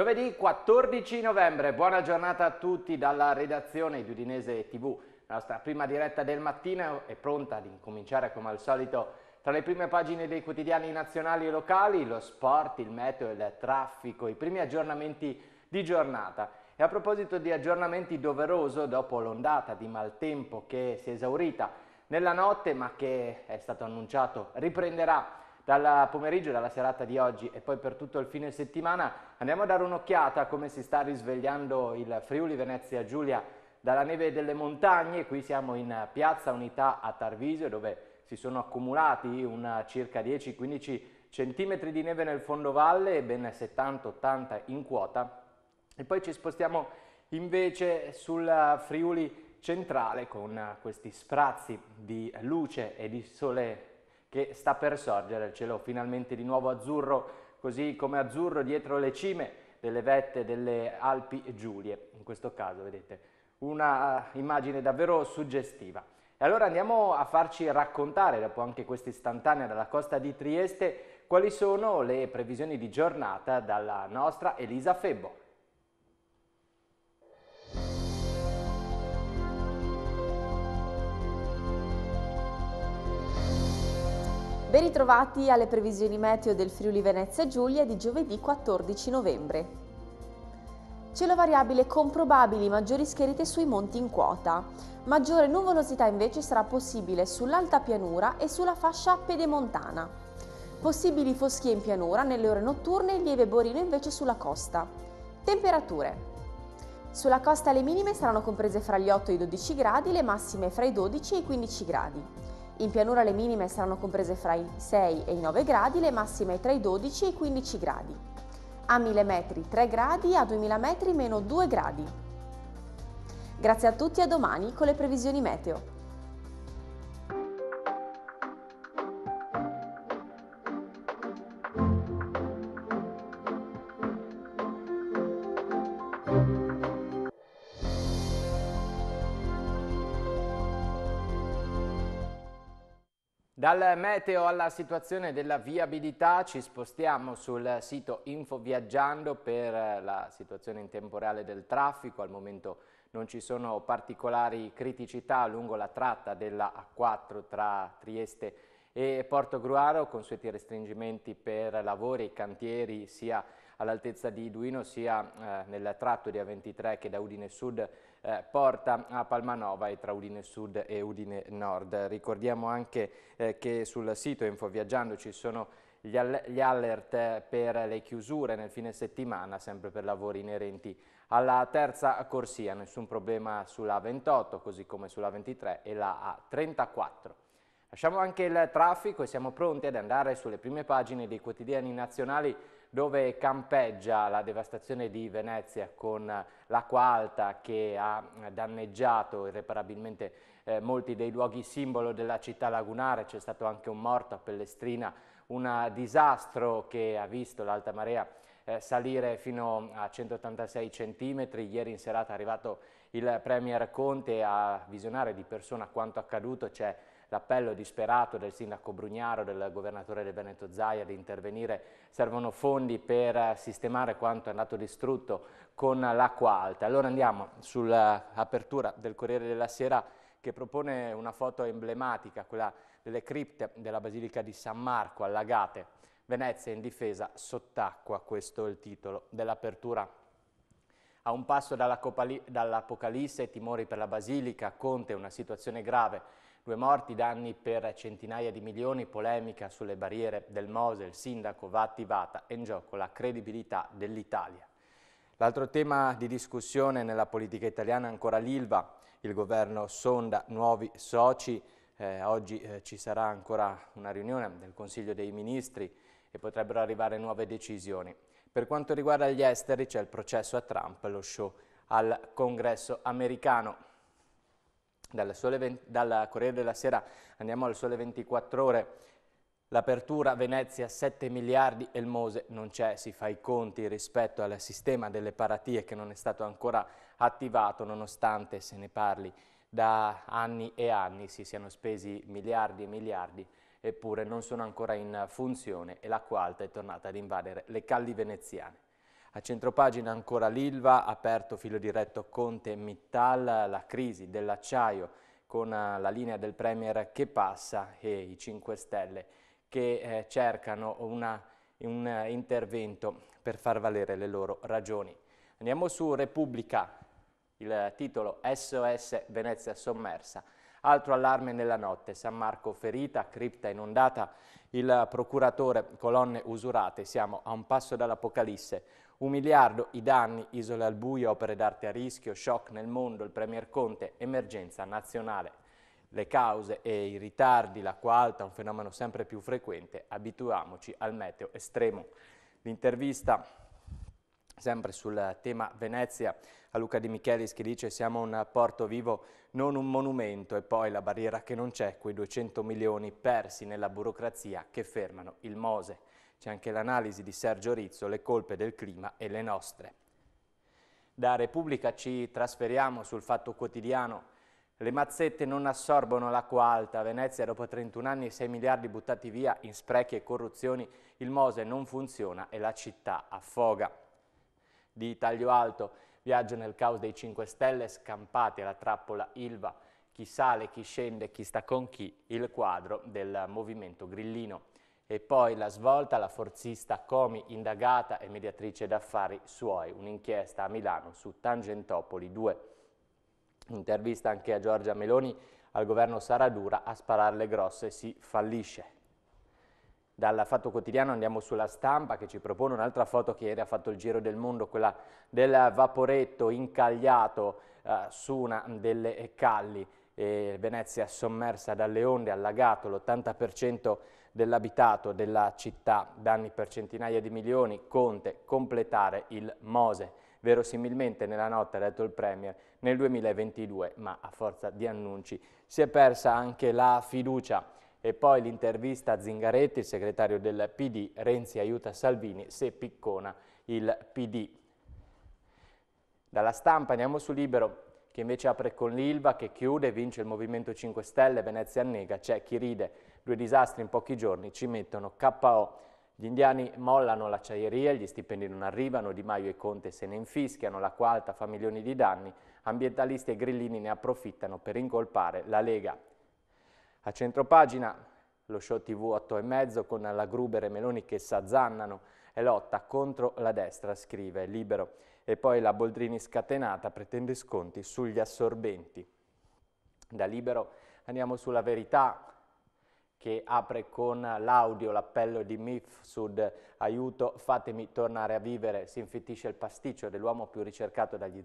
Giovedì 14 novembre, buona giornata a tutti dalla redazione di Udinese TV. La nostra prima diretta del mattino è pronta ad incominciare come al solito tra le prime pagine dei quotidiani nazionali e locali, lo sport, il meteo, il traffico, i primi aggiornamenti di giornata. E a proposito di aggiornamenti doveroso, dopo l'ondata di maltempo che si è esaurita nella notte ma che è stato annunciato riprenderà dal pomeriggio, dalla serata di oggi e poi per tutto il fine settimana andiamo a dare un'occhiata a come si sta risvegliando il Friuli Venezia Giulia dalla neve delle montagne. Qui siamo in Piazza Unità a Tarvisio dove si sono accumulati circa 10-15 centimetri di neve nel fondovalle e ben 70-80 in quota. E poi ci spostiamo invece sul Friuli centrale con questi sprazzi di luce e di sole che sta per sorgere, il cielo finalmente di nuovo azzurro, così come azzurro dietro le cime delle vette delle Alpi Giulie, in questo caso vedete, una eh, immagine davvero suggestiva. E allora andiamo a farci raccontare, dopo anche questa istantanea dalla costa di Trieste, quali sono le previsioni di giornata dalla nostra Elisa Febbo. Ben ritrovati alle previsioni meteo del Friuli Venezia Giulia di giovedì 14 novembre. Cielo variabile con probabili maggiori scherite sui monti in quota. Maggiore nuvolosità invece sarà possibile sull'alta pianura e sulla fascia pedemontana. Possibili foschie in pianura nelle ore notturne e lieve borino invece sulla costa. Temperature. Sulla costa le minime saranno comprese fra gli 8 e i 12 gradi, le massime fra i 12 e i 15 gradi. In pianura le minime saranno comprese fra i 6 e i 9 gradi, le massime tra i 12 e i 15 gradi. A 1000 metri 3 gradi, a 2000 metri meno 2 gradi. Grazie a tutti e a domani con le previsioni meteo. Dal meteo alla situazione della viabilità ci spostiamo sul sito Info Viaggiando per eh, la situazione in temporale del traffico. Al momento non ci sono particolari criticità lungo la tratta della A4 tra Trieste e Porto Gruaro, consueti restringimenti per lavori, e cantieri sia all'altezza di Duino sia eh, nel tratto di A23 che da Udine Sud eh, porta a Palmanova e tra Udine Sud e Udine Nord. Ricordiamo anche eh, che sul sito Infoviaggiando ci sono gli, alert per le chiusure nel fine settimana, sempre per lavori inerenti alla terza corsia, nessun problema sulla 28, così come sulla 23 e la A34. Lasciamo anche il traffico e siamo pronti ad andare sulle prime pagine dei quotidiani nazionali dove campeggia la devastazione di Venezia con l'acqua alta che ha danneggiato irreparabilmente eh, molti dei luoghi simbolo della città lagunare, c'è stato anche un morto a Pellestrina, un disastro che ha visto l'alta marea eh, salire fino a 186 cm, ieri in serata è arrivato il Premier Conte a visionare di persona quanto accaduto, c'è l'appello disperato del sindaco Brugnaro, del governatore del Veneto Zaia di intervenire, servono fondi per sistemare quanto è andato distrutto con l'acqua alta. Allora andiamo sull'apertura del Corriere della Sera che propone una foto emblematica, quella delle cripte della Basilica di San Marco allagate. Venezia in difesa sott'acqua, questo è il titolo dell'apertura. A un passo dall'Apocalisse, dall timori per la Basilica, Conte, una situazione grave Due morti, danni per centinaia di milioni, polemica sulle barriere del Mose, il sindaco va attivata e in gioco la credibilità dell'Italia. L'altro tema di discussione nella politica italiana è ancora l'Ilva. Il governo sonda nuovi soci. Eh, oggi eh, ci sarà ancora una riunione del Consiglio dei Ministri e potrebbero arrivare nuove decisioni. Per quanto riguarda gli esteri c'è il processo a Trump, lo show al congresso americano dalla, dalla Corriere della Sera andiamo al Sole 24 Ore, L'apertura Venezia 7 miliardi e il Mose non c'è, si fa i conti rispetto al sistema delle paratie che non è stato ancora attivato nonostante se ne parli da anni e anni, si siano spesi miliardi e miliardi eppure non sono ancora in funzione e l'acqua alta è tornata ad invadere le calli veneziane. A centropagina ancora l'Ilva, aperto filo diretto Conte Mittal, la crisi dell'acciaio con la linea del Premier che passa e i 5 Stelle che eh, cercano una, un intervento per far valere le loro ragioni. Andiamo su Repubblica, il titolo SOS Venezia sommersa. Altro allarme nella notte, San Marco ferita, cripta inondata, il procuratore, colonne usurate, siamo a un passo dall'Apocalisse. Un miliardo i danni, isole al buio, opere d'arte a rischio, shock nel mondo, il Premier Conte, emergenza nazionale. Le cause e i ritardi, l'acqua alta, un fenomeno sempre più frequente, abituiamoci al meteo estremo. L'intervista Sempre sul tema Venezia, a Luca Di Michelis che dice siamo un porto vivo, non un monumento e poi la barriera che non c'è, quei 200 milioni persi nella burocrazia che fermano il Mose. C'è anche l'analisi di Sergio Rizzo, le colpe del clima e le nostre. Da Repubblica ci trasferiamo sul Fatto Quotidiano. Le mazzette non assorbono l'acqua alta. Venezia dopo 31 anni e 6 miliardi buttati via in sprechi e corruzioni, il Mose non funziona e la città affoga di taglio alto, viaggio nel caos dei 5 Stelle, scampati alla trappola Ilva, chi sale, chi scende, chi sta con chi, il quadro del movimento grillino. E poi la svolta, la forzista Comi, indagata e mediatrice d'affari suoi, un'inchiesta a Milano su Tangentopoli 2. Intervista anche a Giorgia Meloni, al governo Saradura a sparare le grosse si fallisce. Dal Fatto Quotidiano andiamo sulla stampa che ci propone un'altra foto che ieri ha fatto il giro del mondo, quella del vaporetto incagliato eh, su una delle calli. E Venezia sommersa dalle onde, allagato l'80% dell'abitato della città, danni per centinaia di milioni, Conte completare il Mose. Verosimilmente nella notte, ha detto il Premier, nel 2022, ma a forza di annunci si è persa anche la fiducia. E poi l'intervista a Zingaretti, il segretario del PD, Renzi aiuta Salvini se piccona il PD. Dalla stampa andiamo su Libero, che invece apre con l'Ilva, che chiude, vince il Movimento 5 Stelle, Venezia annega, c'è chi ride. Due disastri in pochi giorni ci mettono KO. Gli indiani mollano l'acciaieria, gli stipendi non arrivano, Di Maio e Conte se ne infischiano, la quarta fa milioni di danni, ambientalisti e grillini ne approfittano per incolpare la Lega. A centropagina lo show TV 8,5 con la Gruber e Meloni che s'azzannano e lotta contro la destra, scrive Libero. E poi la Boldrini scatenata pretende sconti sugli assorbenti. Da Libero andiamo sulla verità che apre con l'audio, l'appello di MIF Sud, aiuto, fatemi tornare a vivere, si infittisce il pasticcio dell'uomo più ricercato dagli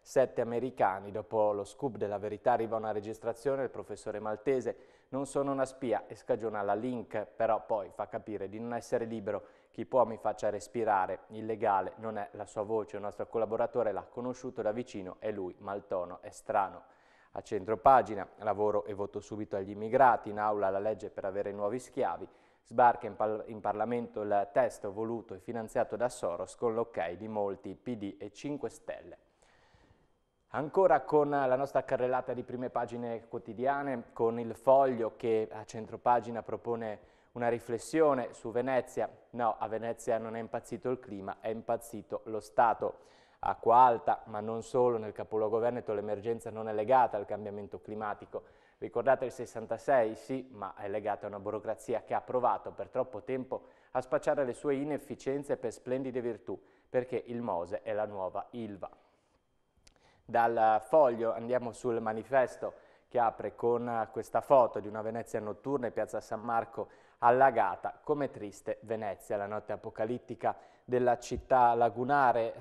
007 americani. Dopo lo scoop della verità arriva una registrazione del professore Maltese, non sono una spia e scagiona la link, però poi fa capire di non essere libero, chi può mi faccia respirare, illegale non è la sua voce, il nostro collaboratore l'ha conosciuto da vicino è lui, maltono, è strano. A centro pagina, lavoro e voto subito agli immigrati, in aula la legge per avere nuovi schiavi, sbarca in, par in Parlamento il testo voluto e finanziato da Soros con l'ok di molti PD e 5 Stelle. Ancora con la nostra carrellata di prime pagine quotidiane, con il foglio che a centro pagina propone una riflessione su Venezia. No, a Venezia non è impazzito il clima, è impazzito lo Stato acqua alta, ma non solo, nel capoluogo Veneto l'emergenza non è legata al cambiamento climatico. Ricordate il 66? Sì, ma è legata a una burocrazia che ha provato per troppo tempo a spacciare le sue inefficienze per splendide virtù, perché il Mose è la nuova Ilva. Dal foglio andiamo sul manifesto che apre con questa foto di una Venezia notturna in piazza San Marco allagata, come triste Venezia, la notte apocalittica della città lagunare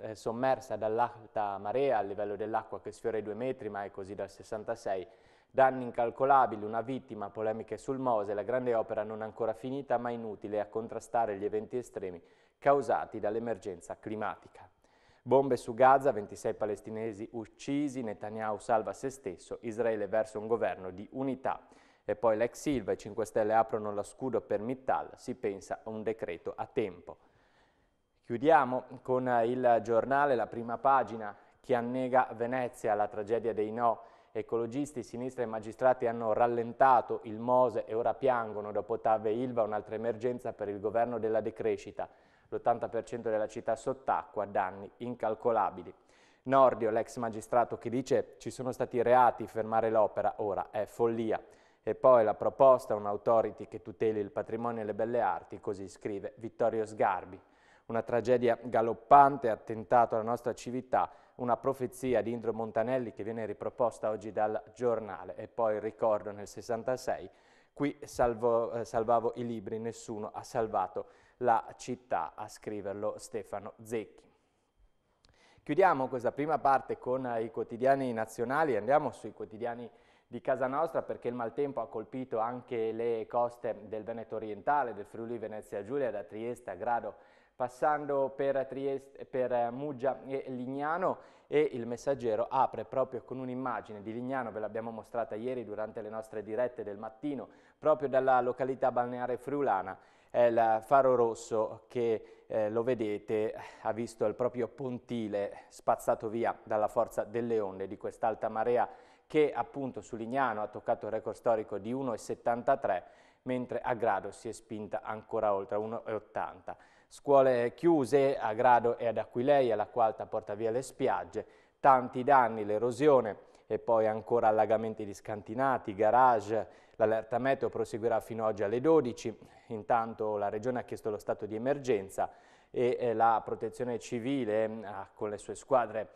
eh, sommersa dall'alta marea a livello dell'acqua che sfiora i due metri, ma è così dal 66. Danni incalcolabili, una vittima, polemiche sul Mose, la grande opera non ancora finita ma inutile a contrastare gli eventi estremi causati dall'emergenza climatica. Bombe su Gaza, 26 palestinesi uccisi, Netanyahu salva se stesso, Israele verso un governo di unità. E poi l'ex Silva, e 5 Stelle aprono lo scudo per Mittal, si pensa a un decreto a tempo. Chiudiamo con eh, il giornale, la prima pagina, chi annega Venezia, la tragedia dei no. Ecologisti, sinistra e magistrati hanno rallentato il Mose e ora piangono dopo Tave e Ilva un'altra emergenza per il governo della decrescita. L'80% della città sott'acqua, danni incalcolabili. Nordio, l'ex magistrato che dice ci sono stati reati, fermare l'opera ora è follia. E poi la proposta, un'autority che tuteli il patrimonio e le belle arti, così scrive Vittorio Sgarbi una tragedia galoppante, attentato alla nostra civiltà, una profezia di Indro Montanelli che viene riproposta oggi dal giornale e poi ricordo nel 66, qui salvo, eh, salvavo i libri, nessuno ha salvato la città, a scriverlo Stefano Zecchi. Chiudiamo questa prima parte con i quotidiani nazionali, andiamo sui quotidiani di casa nostra perché il maltempo ha colpito anche le coste del Veneto orientale, del Friuli Venezia Giulia, da Trieste a Grado passando per, Trieste, per eh, Muggia e Lignano e il messaggero apre proprio con un'immagine di Lignano, ve l'abbiamo mostrata ieri durante le nostre dirette del mattino, proprio dalla località balneare friulana, è il faro rosso che eh, lo vedete ha visto il proprio pontile spazzato via dalla forza delle onde di quest'alta marea che appunto su Lignano ha toccato il record storico di 1,73 mentre a Grado si è spinta ancora oltre 1,80. Scuole chiuse a Grado e ad Aquileia, la quarta porta via le spiagge, tanti danni, l'erosione e poi ancora allagamenti di scantinati, garage, l'allerta meteo proseguirà fino oggi alle 12, intanto la Regione ha chiesto lo stato di emergenza e eh, la protezione civile eh, con le sue squadre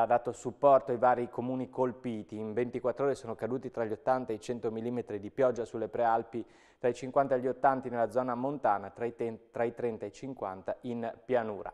ha dato supporto ai vari comuni colpiti. In 24 ore sono caduti tra gli 80 e i 100 mm di pioggia sulle prealpi, tra i 50 e gli 80 nella zona montana, tra i, tra i 30 e i 50 in pianura.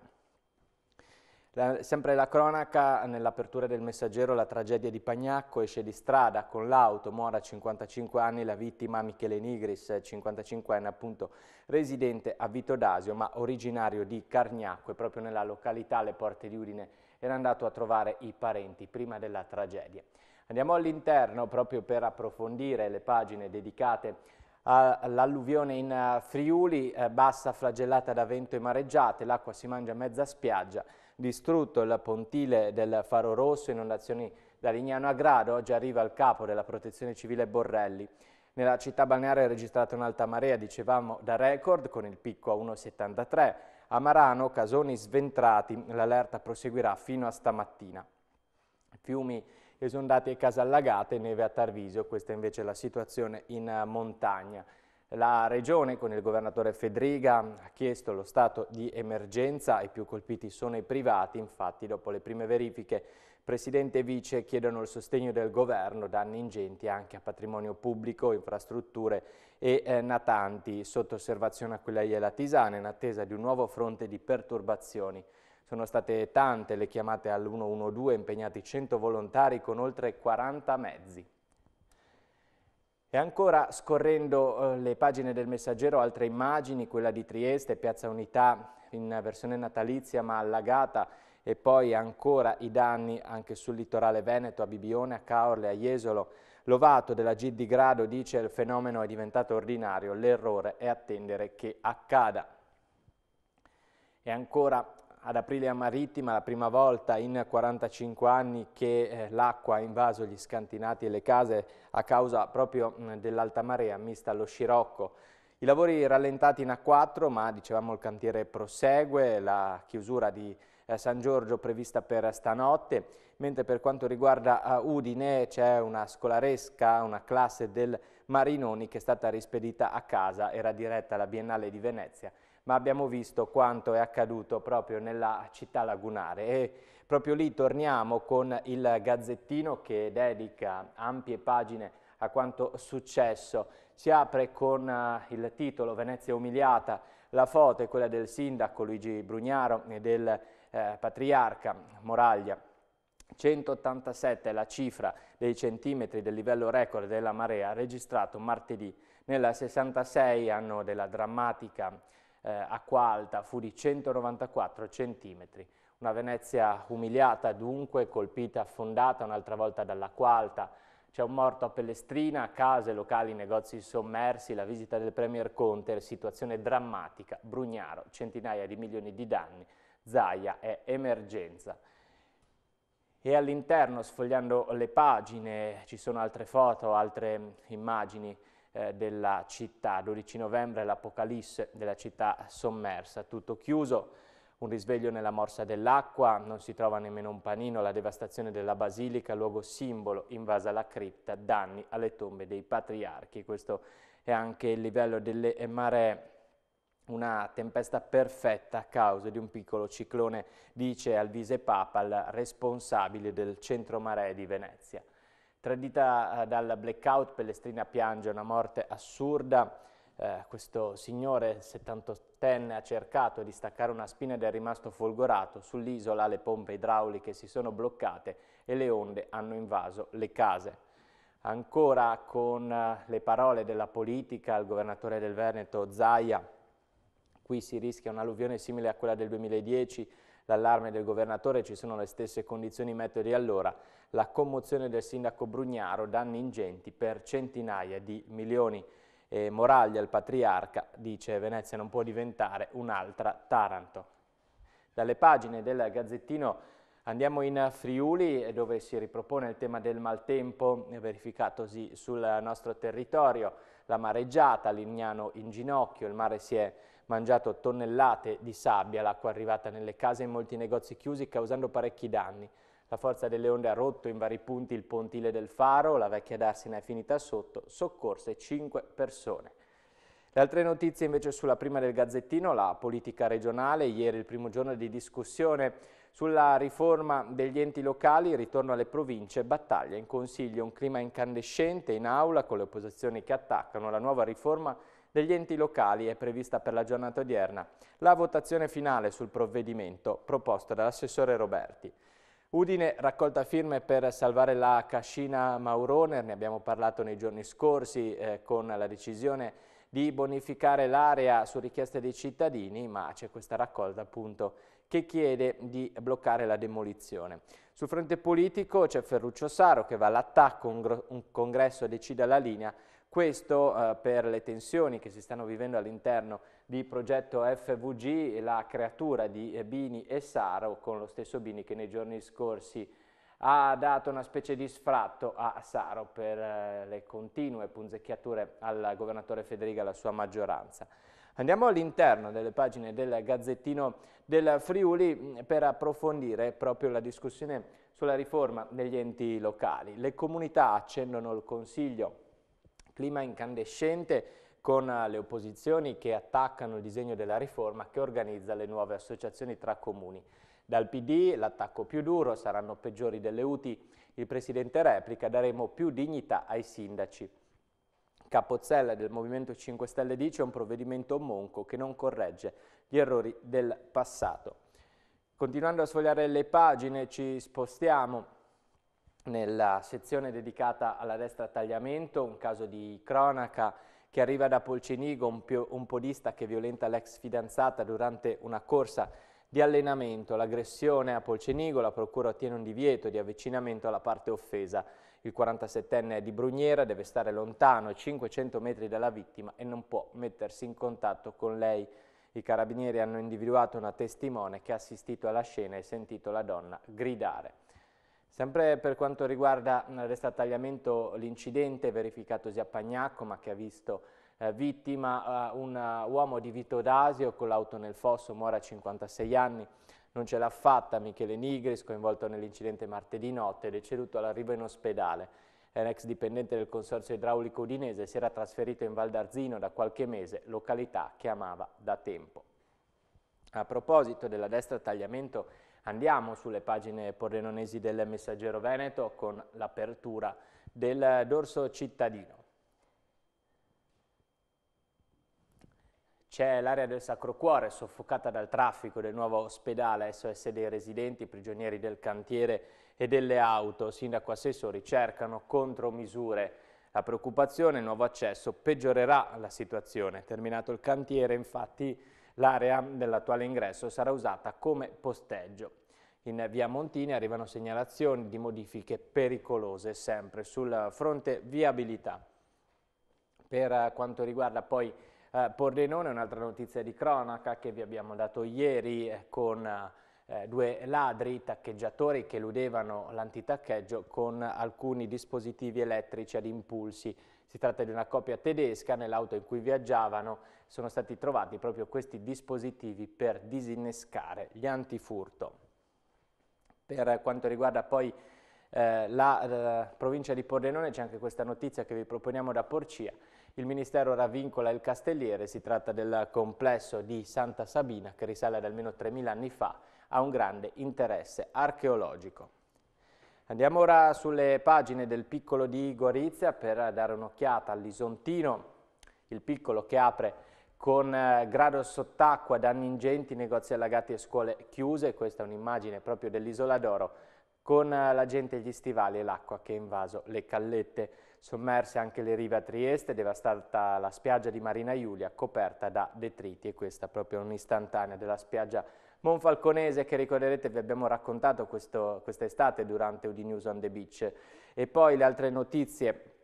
La, sempre la cronaca, nell'apertura del messaggero la tragedia di Pagnacco esce di strada con l'auto, muore a 55 anni la vittima Michele Nigris, 55enne appunto residente a Vito Dasio ma originario di Cargnacco e proprio nella località Le porte di Udine era andato a trovare i parenti prima della tragedia. Andiamo all'interno proprio per approfondire le pagine dedicate all'alluvione in eh, Friuli, eh, bassa flagellata da vento e mareggiate, l'acqua si mangia a mezza spiaggia, distrutto il pontile del Faro Rosso, inondazioni da Lignano a Grado, oggi arriva il capo della protezione civile Borrelli. Nella città balneare è registrata un'alta marea, dicevamo, da record, con il picco a 1,73 a Marano, casoni sventrati, l'allerta proseguirà fino a stamattina. Fiumi esondati e case allagate, neve a Tarvisio, questa invece è la situazione in eh, montagna. La Regione, con il governatore Fedriga, ha chiesto lo stato di emergenza, i più colpiti sono i privati, infatti dopo le prime verifiche Presidente e Vice chiedono il sostegno del Governo, danni ingenti anche a patrimonio pubblico, infrastrutture e eh, natanti, sotto osservazione a quella Aquileia Tisana, in attesa di un nuovo fronte di perturbazioni. Sono state tante le chiamate all'112, impegnati 100 volontari con oltre 40 mezzi. E ancora scorrendo eh, le pagine del messaggero, altre immagini, quella di Trieste, Piazza Unità in versione natalizia ma allagata e poi ancora i danni anche sul litorale veneto, a Bibione, a Caorle, a Jesolo, Lovato della G di Grado dice il fenomeno è diventato ordinario, l'errore è attendere che accada. E ancora ad aprile a Marittima, la prima volta in 45 anni che eh, l'acqua ha invaso gli scantinati e le case a causa proprio dell'alta marea mista allo scirocco. I lavori rallentati in A4, ma dicevamo il cantiere prosegue, la chiusura di eh, San Giorgio prevista per stanotte, mentre per quanto riguarda eh, Udine c'è una scolaresca, una classe del Marinoni che è stata rispedita a casa, era diretta alla Biennale di Venezia, ma abbiamo visto quanto è accaduto proprio nella città lagunare e proprio lì torniamo con il Gazzettino che dedica ampie pagine a quanto successo. Si apre con eh, il titolo Venezia umiliata, la foto è quella del sindaco Luigi Brugnaro e del eh, patriarca Moraglia, 187 è la cifra dei centimetri del livello record della marea registrato martedì. Nel 66 anno della drammatica eh, acqua alta fu di 194 centimetri. Una Venezia umiliata dunque, colpita, affondata un'altra volta dall'acqua alta. C'è un morto a Pellestrina, case, locali, negozi sommersi, la visita del Premier Conte, situazione drammatica. Brugnaro, centinaia di milioni di danni ZAIA è emergenza. E all'interno, sfogliando le pagine, ci sono altre foto, altre immagini eh, della città. 12 novembre l'apocalisse della città sommersa, tutto chiuso, un risveglio nella morsa dell'acqua, non si trova nemmeno un panino, la devastazione della basilica, luogo simbolo, invasa la cripta, danni alle tombe dei patriarchi. Questo è anche il livello delle maree una tempesta perfetta a causa di un piccolo ciclone, dice Alvise Papal, responsabile del centro mare di Venezia. Tradita eh, dal blackout, Pellestrina piange una morte assurda. Eh, questo signore 78enne ha cercato di staccare una spina ed è rimasto folgorato. Sull'isola le pompe idrauliche si sono bloccate e le onde hanno invaso le case. Ancora con eh, le parole della politica, il governatore del Veneto Zaia qui si rischia un'alluvione simile a quella del 2010, l'allarme del governatore, ci sono le stesse condizioni meteo di allora, la commozione del sindaco Brugnaro, danni ingenti per centinaia di milioni. E Moraglia, il patriarca, dice Venezia non può diventare un'altra Taranto. Dalle pagine del Gazzettino Andiamo in Friuli eh, dove si ripropone il tema del maltempo eh, verificatosi sul nostro territorio, la mareggiata, Lignano in ginocchio, il mare si è mangiato tonnellate di sabbia, l'acqua arrivata nelle case e in molti negozi chiusi causando parecchi danni. La forza delle onde ha rotto in vari punti il pontile del faro, la vecchia darsena è finita sotto, soccorse 5 persone. Le altre notizie invece sulla prima del Gazzettino, la politica regionale, ieri il primo giorno di discussione sulla riforma degli enti locali, ritorno alle province, battaglia in consiglio, un clima incandescente in aula con le opposizioni che attaccano la nuova riforma degli enti locali è prevista per la giornata odierna la votazione finale sul provvedimento proposto dall'assessore Roberti. Udine raccolta firme per salvare la cascina Mauroner, ne abbiamo parlato nei giorni scorsi eh, con la decisione di bonificare l'area su richiesta dei cittadini, ma c'è questa raccolta appunto che chiede di bloccare la demolizione. Sul fronte politico c'è Ferruccio Saro che va all'attacco, un, un congresso decide la linea questo eh, per le tensioni che si stanno vivendo all'interno di progetto FVG e la creatura di eh, Bini e Saro con lo stesso Bini che nei giorni scorsi ha dato una specie di sfratto a Saro per eh, le continue punzecchiature al governatore Federica e alla sua maggioranza. Andiamo all'interno delle pagine del Gazzettino del Friuli mm, per approfondire proprio la discussione sulla riforma degli enti locali. Le comunità accendono il Consiglio clima incandescente con eh, le opposizioni che attaccano il disegno della riforma che organizza le nuove associazioni tra comuni. Dal PD l'attacco più duro, saranno peggiori delle UTI, il Presidente replica, daremo più dignità ai sindaci. Capozzella del Movimento 5 Stelle dice un provvedimento monco che non corregge gli errori del passato. Continuando a sfogliare le pagine ci spostiamo nella sezione dedicata alla destra tagliamento, un caso di cronaca che arriva da Polcenigo, un, pio, un podista che violenta l'ex fidanzata durante una corsa di allenamento. L'aggressione a Polcenigo, la procura ottiene un divieto di avvicinamento alla parte offesa. Il 47enne è di Bruniera deve stare lontano 500 metri dalla vittima e non può mettersi in contatto con lei. I carabinieri hanno individuato una testimone che ha assistito alla scena e sentito la donna gridare. Sempre per quanto riguarda resta tagliamento l'incidente verificatosi a Pagnacco ma che ha visto eh, vittima eh, un uh, uomo di Vito D'Asio con l'auto nel fosso, muore a 56 anni, non ce l'ha fatta Michele Nigris coinvolto nell'incidente martedì notte, deceduto all'arrivo in ospedale. È un ex dipendente del consorzio idraulico udinese, si era trasferito in Val d'Arzino da qualche mese, località che amava da tempo. A proposito della destra tagliamento Andiamo sulle pagine pordenonesi del Messaggero Veneto con l'apertura del dorso cittadino. C'è l'area del Sacro Cuore soffocata dal traffico del nuovo ospedale SOS dei residenti, prigionieri del cantiere e delle auto. Sindaco Assessori cercano contromisure. La preoccupazione, il nuovo accesso peggiorerà la situazione. Terminato il cantiere, infatti, L'area dell'attuale ingresso sarà usata come posteggio. In via Montini arrivano segnalazioni di modifiche pericolose sempre sul fronte viabilità. Per quanto riguarda poi eh, Pordenone, un'altra notizia di cronaca che vi abbiamo dato ieri eh, con eh, eh, due ladri taccheggiatori che eludevano l'antitaccheggio con alcuni dispositivi elettrici ad impulsi. Si tratta di una coppia tedesca, nell'auto in cui viaggiavano sono stati trovati proprio questi dispositivi per disinnescare gli antifurto. Per quanto riguarda poi eh, la eh, provincia di Pordenone c'è anche questa notizia che vi proponiamo da Porcia. Il Ministero ravvincola il Castelliere, si tratta del complesso di Santa Sabina che risale ad almeno 3.000 anni fa ha un grande interesse archeologico. Andiamo ora sulle pagine del piccolo di Gorizia per dare un'occhiata all'Isontino, il piccolo che apre con eh, grado sott'acqua, danni ingenti, negozi allagati e scuole chiuse, questa è un'immagine proprio dell'Isola d'Oro, con eh, la gente gli stivali e l'acqua che ha invaso le callette. Sommerse anche le rive a Trieste, devastata la spiaggia di Marina Iulia, coperta da detriti e questa è proprio un'istantanea della spiaggia Monfalconese che ricorderete vi abbiamo raccontato quest'estate durante UD News on the Beach. E poi le altre notizie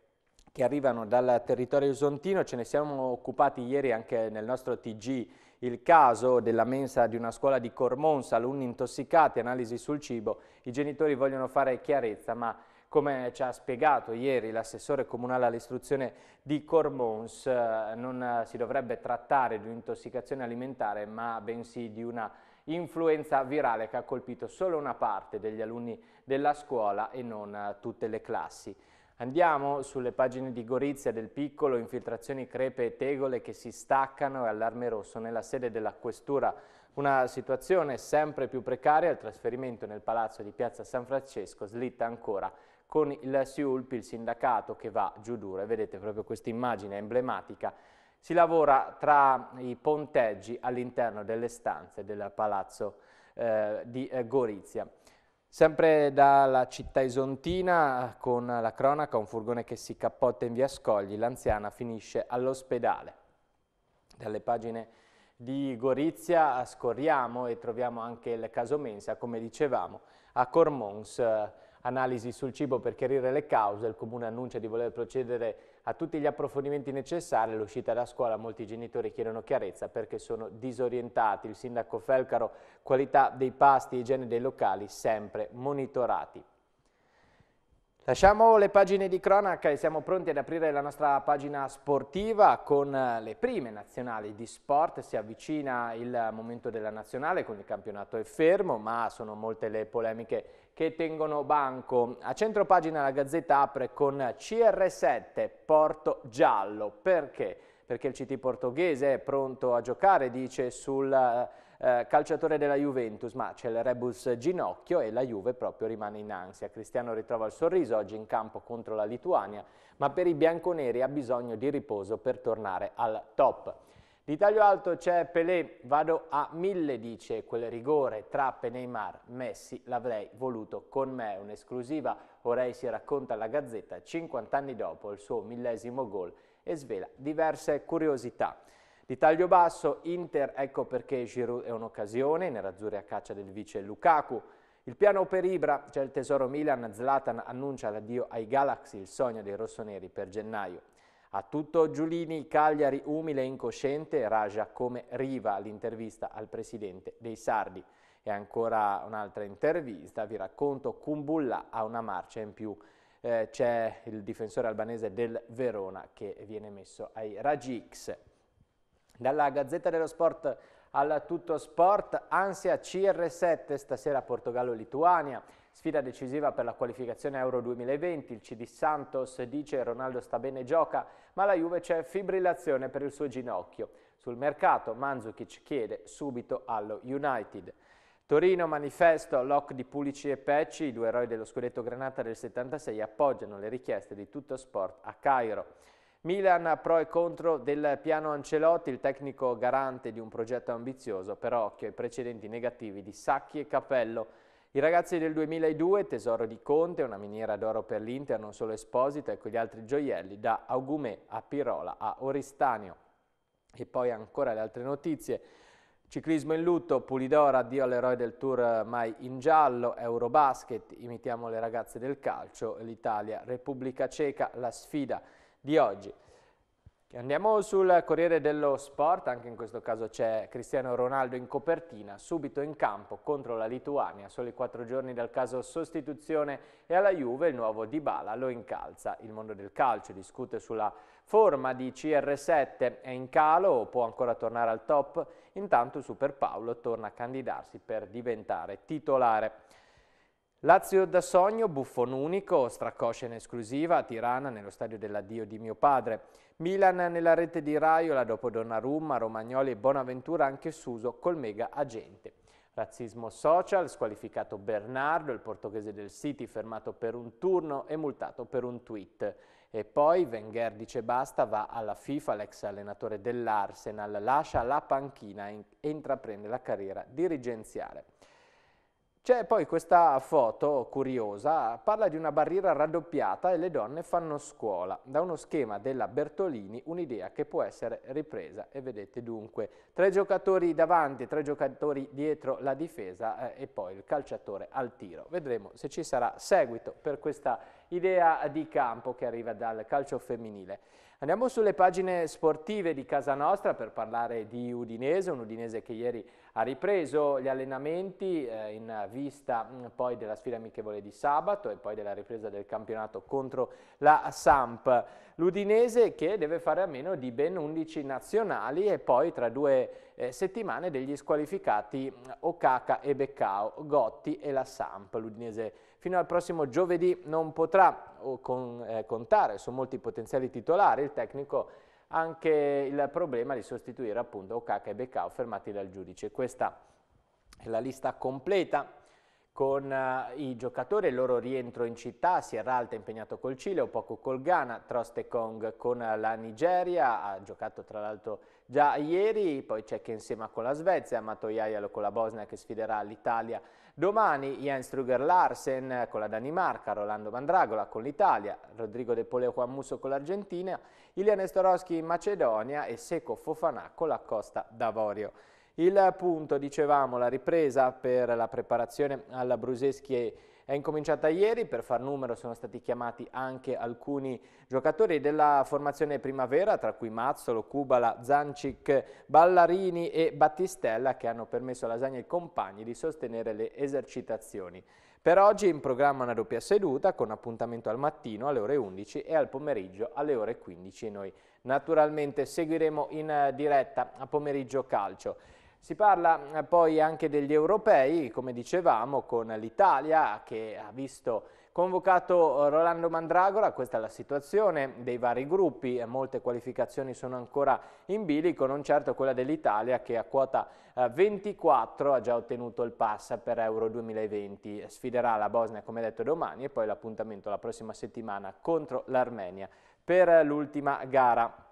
che arrivano dal territorio usontino, ce ne siamo occupati ieri anche nel nostro TG il caso della mensa di una scuola di Cormons alunni intossicati, analisi sul cibo, i genitori vogliono fare chiarezza, ma come ci ha spiegato ieri l'assessore comunale all'istruzione di Cormons, eh, non si dovrebbe trattare di un'intossicazione alimentare, ma bensì di una influenza virale che ha colpito solo una parte degli alunni della scuola e non eh, tutte le classi. Andiamo sulle pagine di Gorizia del Piccolo, infiltrazioni crepe e tegole che si staccano e allarme rosso nella sede della questura. Una situazione sempre più precaria, il trasferimento nel palazzo di Piazza San Francesco slitta ancora con il SIULP, il sindacato che va giù duro. Vedete proprio questa immagine emblematica si lavora tra i ponteggi all'interno delle stanze del palazzo eh, di eh, Gorizia. Sempre dalla città isontina, con la cronaca, un furgone che si cappotta in via Scogli, l'anziana finisce all'ospedale. Dalle pagine di Gorizia scorriamo e troviamo anche il caso Mensa, come dicevamo, a Cormons, eh, analisi sul cibo per chiarire le cause, il comune annuncia di voler procedere a tutti gli approfondimenti necessari all'uscita da scuola molti genitori chiedono chiarezza perché sono disorientati. Il sindaco Felcaro, qualità dei pasti e igiene dei locali sempre monitorati. Lasciamo le pagine di cronaca e siamo pronti ad aprire la nostra pagina sportiva con eh, le prime nazionali di sport. Si avvicina il momento della nazionale con il campionato è fermo, ma sono molte le polemiche che tengono banco. A centro pagina la Gazzetta apre con CR7 Porto Giallo. Perché? Perché il CT portoghese è pronto a giocare, dice, sul eh, eh, calciatore della Juventus, ma c'è il Rebus Ginocchio e la Juve proprio rimane in ansia. Cristiano ritrova il sorriso oggi in campo contro la Lituania, ma per i bianconeri ha bisogno di riposo per tornare al top. Di taglio alto c'è Pelé, vado a mille dice quel rigore, trappe Neymar, Messi l'avrei voluto con me, un'esclusiva, Orei si racconta alla Gazzetta 50 anni dopo il suo millesimo gol e svela diverse curiosità. Di taglio basso Inter, ecco perché Giroud è un'occasione, nerazzurri a caccia del vice Lukaku, il piano per Ibra, c'è cioè il tesoro Milan, Zlatan annuncia l'addio ai Galaxy, il sogno dei rossoneri per gennaio. A tutto Giulini, Cagliari umile e incosciente, Raja come riva l'intervista al presidente dei Sardi. E ancora un'altra intervista, vi racconto, Kumbulla ha una marcia in più. Eh, C'è il difensore albanese del Verona che viene messo ai Raggi X. Dalla Gazzetta dello Sport alla Tutto Sport, Ansia CR7, stasera Portogallo-Lituania. Sfida decisiva per la qualificazione Euro 2020, il CD Santos dice Ronaldo sta bene e gioca, ma la Juve c'è fibrillazione per il suo ginocchio. Sul mercato Mandzukic chiede subito allo United. Torino manifesto, Loc di Pulici e Pecci, i due eroi dello scudetto Granata del 76 appoggiano le richieste di tutto sport a Cairo. Milan pro e contro del piano Ancelotti, il tecnico garante di un progetto ambizioso, però occhio ai precedenti negativi di Sacchi e Capello. I ragazzi del 2002, tesoro di Conte, una miniera d'oro per l'Inter, non solo Esposito, ecco gli altri gioielli, da Augumè a Pirola a Oristanio. E poi ancora le altre notizie. Ciclismo in lutto, Pulidora, addio all'eroe del Tour mai in giallo, Eurobasket, imitiamo le ragazze del calcio, l'Italia, Repubblica Ceca, la sfida di oggi. Andiamo sul Corriere dello Sport, anche in questo caso c'è Cristiano Ronaldo in copertina, subito in campo contro la Lituania, soli quattro giorni dal caso sostituzione e alla Juve il nuovo Dybala lo incalza. Il mondo del calcio discute sulla forma di CR7, è in calo o può ancora tornare al top? Intanto Super Paolo torna a candidarsi per diventare titolare. Lazio da sogno, buffon unico, stracoscia in esclusiva a Tirana nello stadio dell'addio di mio padre. Milan nella rete di Raiola dopo Donnarumma, Romagnoli e Bonaventura anche Suso col mega agente. Razzismo social, squalificato Bernardo, il portoghese del City fermato per un turno e multato per un tweet. E poi Wenger dice basta, va alla FIFA, l'ex allenatore dell'Arsenal lascia la panchina e intraprende la carriera dirigenziale. C'è poi questa foto curiosa, parla di una barriera raddoppiata e le donne fanno scuola. Da uno schema della Bertolini, un'idea che può essere ripresa e vedete dunque tre giocatori davanti, tre giocatori dietro la difesa eh, e poi il calciatore al tiro. Vedremo se ci sarà seguito per questa idea di campo che arriva dal calcio femminile. Andiamo sulle pagine sportive di casa nostra per parlare di Udinese, un Udinese che ieri ha ripreso gli allenamenti eh, in vista mh, mm, poi della sfida amichevole di sabato e poi della ripresa del campionato contro la Samp. L'Udinese che deve fare a meno di ben 11 nazionali e poi tra due eh, settimane degli squalificati mm, Okaka e Beccao, Gotti e la Samp. L'Udinese fino al prossimo giovedì non potrà con, eh, contare su molti potenziali titolari, il tecnico anche il problema di sostituire appunto Okaka e Beccao fermati dal giudice. Questa è la lista completa con uh, i giocatori, il loro rientro in città, Sierra Alta è impegnato col Cile, o poco col Ghana, Troste Kong con la Nigeria, ha giocato tra l'altro già ieri, poi c'è che insieme con la Svezia, Matoiaialo con la Bosnia che sfiderà l'Italia Domani Jens Ruger Larsen con la Danimarca, Rolando Mandragola con l'Italia, Rodrigo De Poleo Juan Musso con l'Argentina, Ilian Storoschi in Macedonia e Seco Fofanà con la Costa d'Avorio. Il punto, dicevamo, la ripresa per la preparazione alla Bruseschi è incominciata ieri, per far numero sono stati chiamati anche alcuni giocatori della formazione primavera, tra cui Mazzolo, Kubala, Zancic, Ballarini e Battistella, che hanno permesso a Lasagna e compagni di sostenere le esercitazioni. Per oggi in programma una doppia seduta con appuntamento al mattino alle ore 11 e al pomeriggio alle ore 15. Noi naturalmente seguiremo in eh, diretta a pomeriggio calcio. Si parla eh, poi anche degli europei, come dicevamo, con l'Italia che ha visto convocato eh, Rolando Mandragora, questa è la situazione dei vari gruppi, eh, molte qualificazioni sono ancora in bilico, non certo quella dell'Italia che a quota 24 ha già ottenuto il pass per Euro 2020, sfiderà la Bosnia come detto domani e poi l'appuntamento la prossima settimana contro l'Armenia per l'ultima gara.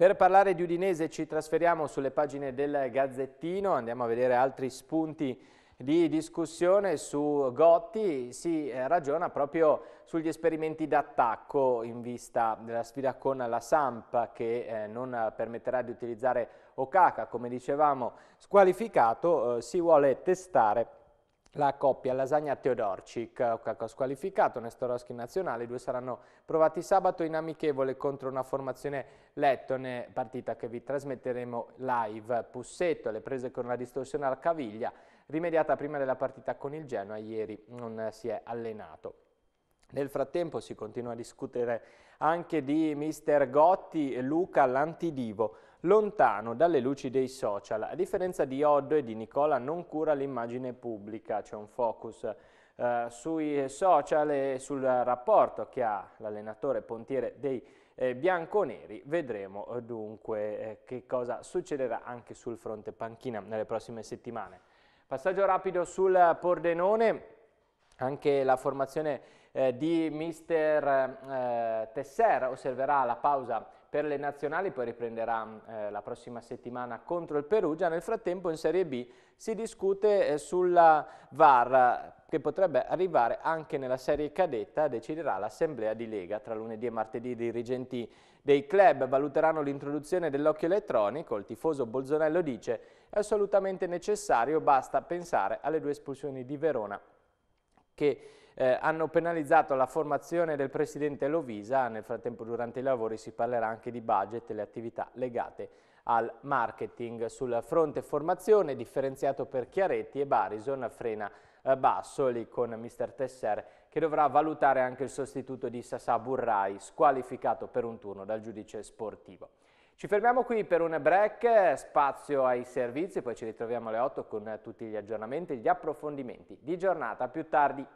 Per parlare di Udinese ci trasferiamo sulle pagine del Gazzettino, andiamo a vedere altri spunti di discussione su Gotti, si eh, ragiona proprio sugli esperimenti d'attacco in vista della sfida con la Samp che eh, non permetterà di utilizzare Okaka, come dicevamo squalificato, eh, si vuole testare la coppia Lasagna Teodorcic, eh, squalificato, Nestorowski nazionale, i due saranno provati sabato in amichevole contro una formazione lettone, partita che vi trasmetteremo live. Pussetto, le prese con la distorsione alla caviglia, rimediata prima della partita con il Genoa, ieri non si è allenato. Nel frattempo si continua a discutere anche di mister Gotti, e Luca Lantidivo, lontano dalle luci dei social. A differenza di Oddo e di Nicola non cura l'immagine pubblica, c'è un focus eh, sui social e sul rapporto che ha l'allenatore pontiere dei eh, bianconeri. Vedremo eh, dunque eh, che cosa succederà anche sul fronte panchina nelle prossime settimane. Passaggio rapido sul Pordenone, anche la formazione eh, di mister eh, Tesser osserverà la pausa per le nazionali, poi riprenderà eh, la prossima settimana contro il Perugia. Nel frattempo in Serie B si discute eh, sulla VAR che potrebbe arrivare anche nella serie cadetta, deciderà l'assemblea di Lega. Tra lunedì e martedì i dirigenti dei club valuteranno l'introduzione dell'occhio elettronico. Il tifoso Bolzonello dice è assolutamente necessario, basta pensare alle due espulsioni di Verona che eh, hanno penalizzato la formazione del presidente Lovisa, nel frattempo durante i lavori si parlerà anche di budget e le attività legate al marketing. Sul fronte formazione differenziato per Chiaretti e Barison frena eh, basso con Mr. Tesser che dovrà valutare anche il sostituto di Sassà Burrai squalificato per un turno dal giudice sportivo. Ci fermiamo qui per un break, eh, spazio ai servizi, poi ci ritroviamo alle 8 con eh, tutti gli aggiornamenti e gli approfondimenti di giornata. A più tardi.